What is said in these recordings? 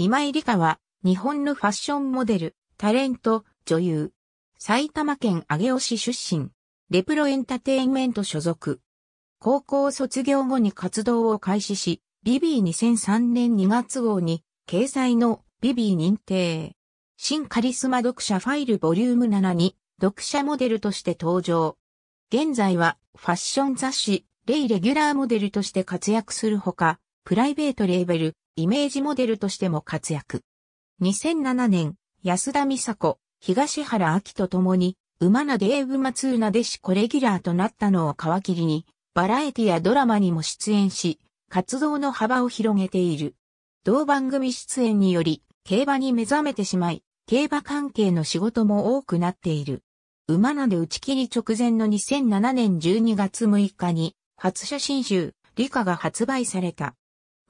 今井理香は、日本のファッションモデル、タレント、女優。埼玉県上尾市出身。レプロエンタテインメント所属。高校卒業後に活動を開始し、ビビー2003年2月号に、掲載のビビー認定。新カリスマ読者ファイルボリューム7に、読者モデルとして登場。現在は、ファッション雑誌、レイレギュラーモデルとして活躍するほか、プライベートレーベル、イメージモデルとしても活躍。2007年、安田美佐子、東原明と共に、馬なで英ブ・マツー子。でしコレギュラーとなったのを皮切りに、バラエティやドラマにも出演し、活動の幅を広げている。同番組出演により、競馬に目覚めてしまい、競馬関係の仕事も多くなっている。馬なで打ち切り直前の2007年12月6日に、初写真集、理科が発売された。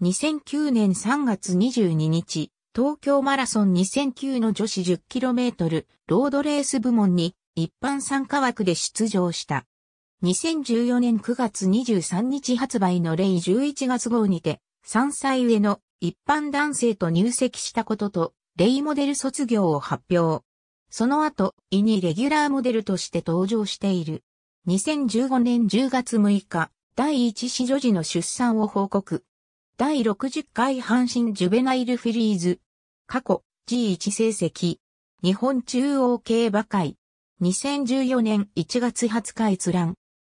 2009年3月22日、東京マラソン2009の女子 10km ロードレース部門に一般参加枠で出場した。2014年9月23日発売のレイ11月号にて、3歳上の一般男性と入籍したことと、レイモデル卒業を発表。その後、イニレギュラーモデルとして登場している。2015年10月6日、第一子女児の出産を報告。第60回阪神ジュベナイルフィリーズ。過去 G1 成績。日本中央競馬会。2014年1月20日閲覧。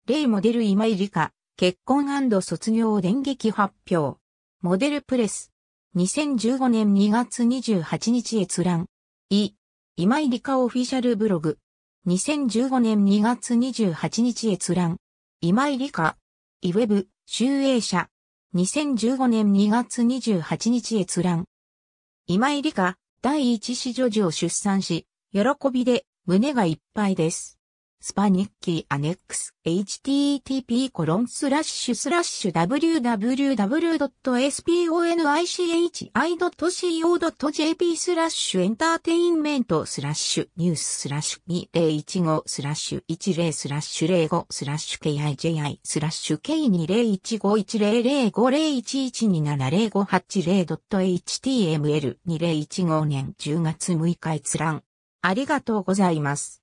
例モデル今井理香。結婚卒業電撃発表。モデルプレス。2015年2月28日閲覧。い。今井理香オフィシャルブログ。2015年2月28日閲覧。今井理香。イウェブ、集英社。2015年2月28日閲覧。今井理香、第一子女児を出産し、喜びで胸がいっぱいです。スパニッキーアネックス http コロンスラッシュスラッシュ www.sponichi.co.jp スラッシュエンターテインメントスラッシュニューススラッシュ2015スラッシュ10スラッシュ05スラッシュ kiji スラッシュ k2015100501170580.html2015 年10月6日閲覧ありがとうございます。